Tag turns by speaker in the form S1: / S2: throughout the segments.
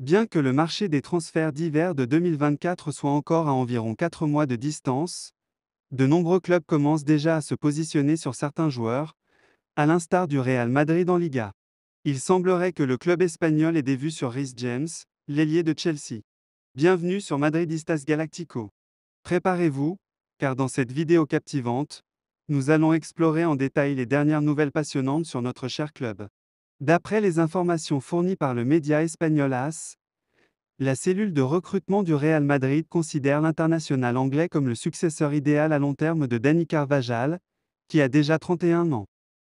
S1: Bien que le marché des transferts d'hiver de 2024 soit encore à environ 4 mois de distance, de nombreux clubs commencent déjà à se positionner sur certains joueurs, à l'instar du Real Madrid en Liga. Il semblerait que le club espagnol ait des vues sur Rhys James, l'ailier de Chelsea. Bienvenue sur Madridistas Galactico. Préparez-vous, car dans cette vidéo captivante, nous allons explorer en détail les dernières nouvelles passionnantes sur notre cher club. D'après les informations fournies par le média espagnol AS, la cellule de recrutement du Real Madrid considère l'international anglais comme le successeur idéal à long terme de Danny Carvajal, qui a déjà 31 ans.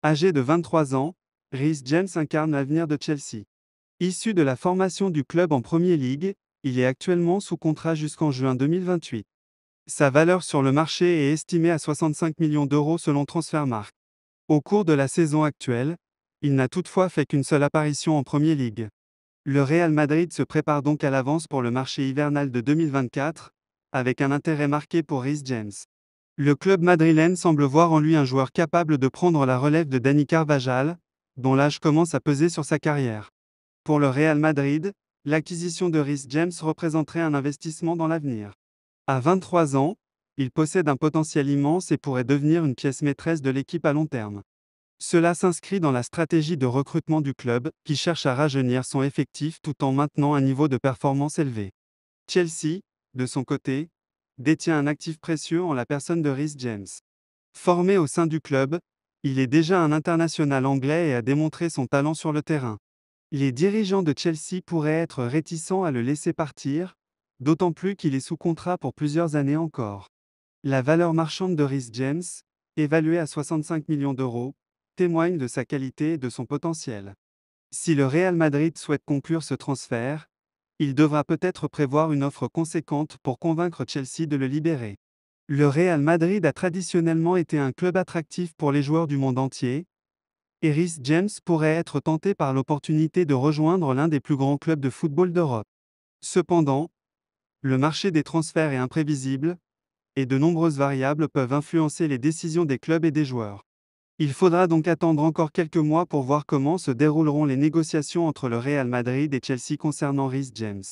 S1: Âgé de 23 ans, Rhys James incarne l'avenir de Chelsea. Issu de la formation du club en Premier League, il est actuellement sous contrat jusqu'en juin 2028. Sa valeur sur le marché est estimée à 65 millions d'euros selon Transfermarkt. Au cours de la saison actuelle, il n'a toutefois fait qu'une seule apparition en Premier League. Le Real Madrid se prépare donc à l'avance pour le marché hivernal de 2024, avec un intérêt marqué pour Rhys James. Le club madrilène semble voir en lui un joueur capable de prendre la relève de Dani Carvajal, dont l'âge commence à peser sur sa carrière. Pour le Real Madrid, l'acquisition de Rhys James représenterait un investissement dans l'avenir. À 23 ans, il possède un potentiel immense et pourrait devenir une pièce maîtresse de l'équipe à long terme. Cela s'inscrit dans la stratégie de recrutement du club, qui cherche à rajeunir son effectif tout en maintenant un niveau de performance élevé. Chelsea, de son côté, détient un actif précieux en la personne de Rhys James. Formé au sein du club, il est déjà un international anglais et a démontré son talent sur le terrain. Les dirigeants de Chelsea pourraient être réticents à le laisser partir, d'autant plus qu'il est sous contrat pour plusieurs années encore. La valeur marchande de Rhys James, évaluée à 65 millions d'euros, témoigne de sa qualité et de son potentiel. Si le Real Madrid souhaite conclure ce transfert, il devra peut-être prévoir une offre conséquente pour convaincre Chelsea de le libérer. Le Real Madrid a traditionnellement été un club attractif pour les joueurs du monde entier, et Rhys James pourrait être tenté par l'opportunité de rejoindre l'un des plus grands clubs de football d'Europe. Cependant, le marché des transferts est imprévisible, et de nombreuses variables peuvent influencer les décisions des clubs et des joueurs. Il faudra donc attendre encore quelques mois pour voir comment se dérouleront les négociations entre le Real Madrid et Chelsea concernant Rhys James.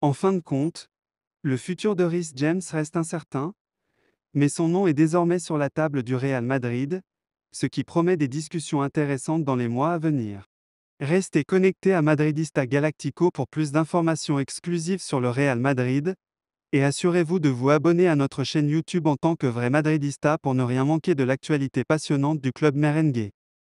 S1: En fin de compte, le futur de Rhys James reste incertain, mais son nom est désormais sur la table du Real Madrid, ce qui promet des discussions intéressantes dans les mois à venir. Restez connectés à Madridista Galactico pour plus d'informations exclusives sur le Real Madrid, et assurez-vous de vous abonner à notre chaîne YouTube en tant que vrai Madridista pour ne rien manquer de l'actualité passionnante du club merengue.